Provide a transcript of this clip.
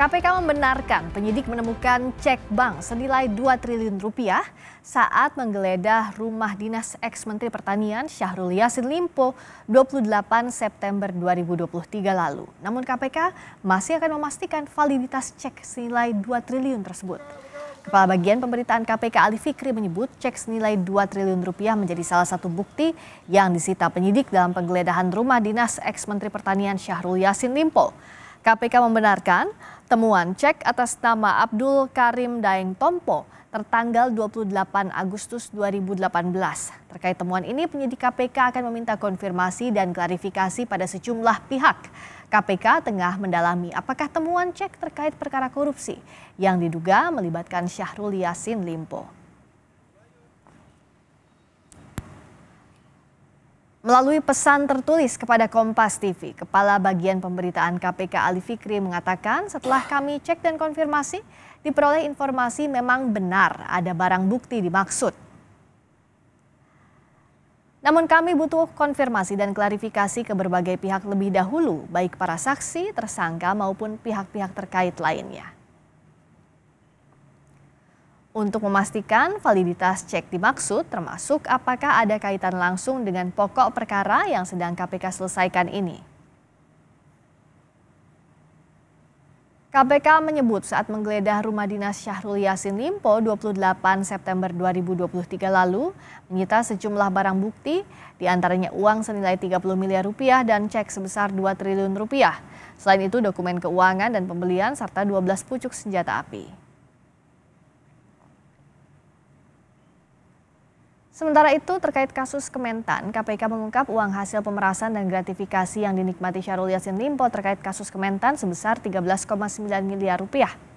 KPK membenarkan penyidik menemukan cek bank senilai 2 triliun rupiah saat menggeledah rumah dinas ex-Menteri Pertanian Syahrul Yassin Limpo 28 September 2023 lalu. Namun KPK masih akan memastikan validitas cek senilai 2 triliun tersebut. Kepala Bagian Pemberitaan KPK Ali Fikri menyebut cek senilai 2 triliun rupiah menjadi salah satu bukti yang disita penyidik dalam penggeledahan rumah dinas ex-Menteri Pertanian Syahrul Yassin Limpo. KPK membenarkan temuan cek atas nama Abdul Karim Daeng Tompo tertanggal 28 Agustus 2018. Terkait temuan ini, penyidik KPK akan meminta konfirmasi dan klarifikasi pada sejumlah pihak. KPK tengah mendalami apakah temuan cek terkait perkara korupsi yang diduga melibatkan Syahrul Yassin Limpo. Melalui pesan tertulis kepada Kompas TV, Kepala Bagian Pemberitaan KPK Ali Fikri mengatakan setelah kami cek dan konfirmasi, diperoleh informasi memang benar ada barang bukti dimaksud. Namun kami butuh konfirmasi dan klarifikasi ke berbagai pihak lebih dahulu, baik para saksi, tersangka maupun pihak-pihak terkait lainnya. Untuk memastikan validitas cek dimaksud termasuk apakah ada kaitan langsung dengan pokok perkara yang sedang KPK selesaikan ini. KPK menyebut saat menggeledah rumah dinas Syahrul Yasin Limpo 28 September 2023 lalu, menyita sejumlah barang bukti, diantaranya uang senilai 30 miliar rupiah dan cek sebesar 2 triliun rupiah. Selain itu dokumen keuangan dan pembelian serta 12 pucuk senjata api. Sementara itu terkait kasus Kementan, KPK mengungkap uang hasil pemerasan dan gratifikasi yang dinikmati Syahrul Yassin Limpo terkait kasus Kementan sebesar 13,9 miliar rupiah.